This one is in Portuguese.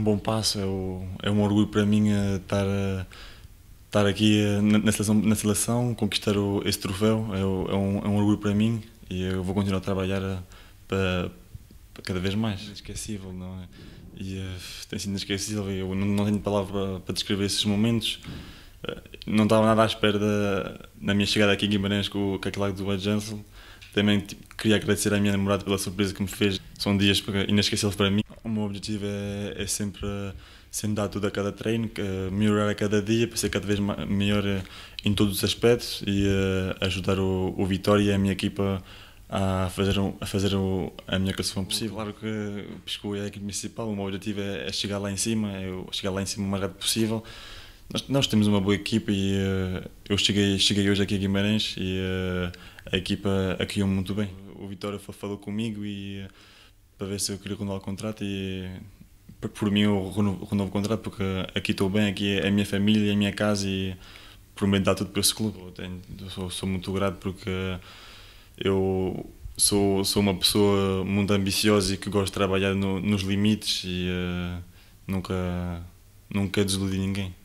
um bom passo, é, o, é um orgulho para mim eh, estar, eh, estar aqui eh, na seleção, na seleção conquistar o, esse troféu, é, é, um, é um orgulho para mim e eu vou continuar a trabalhar para, para cada vez mais. Inesquecível, não é? E uh, tem sido inesquecível, eu não, não tenho palavra para, descrever esses momentos. Uh, não estava nada à espera da, da minha chegada aqui em Guimarães com, com aquele do Ed Jansel. Também tipo, queria agradecer à minha namorada pela surpresa que me fez. São dias inesquecíveis para mim o meu objetivo é, é sempre sendo dar tudo a cada treino, melhorar a cada dia para ser cada vez melhor em todos os aspectos e eh, ajudar o, o Vitória e a minha equipa a fazer, a, fazer a minha classificação possível. Claro que Pisco é a equipe principal, o meu objetivo é, é chegar lá em cima, é chegar lá em cima o mais rápido possível. Nós, nós, temos uma boa equipa e uh, eu cheguei, cheguei hoje aqui a Guimarães e uh, a equipa acolheu-me muito bem. O Vitória falou comigo e. Uh, para ver se eu queria renovar o contrato e por mim eu renovo, renovo o contrato porque aqui estou bem, aqui é a minha família, é a minha casa e prometo dar tudo para esse clube. Eu, tenho, sou, sou, muito grato porque eu sou, sou uma pessoa muito ambiciosa e que gosto de trabalhar no, nos limites e uh, nunca, nunca desiludi ninguém.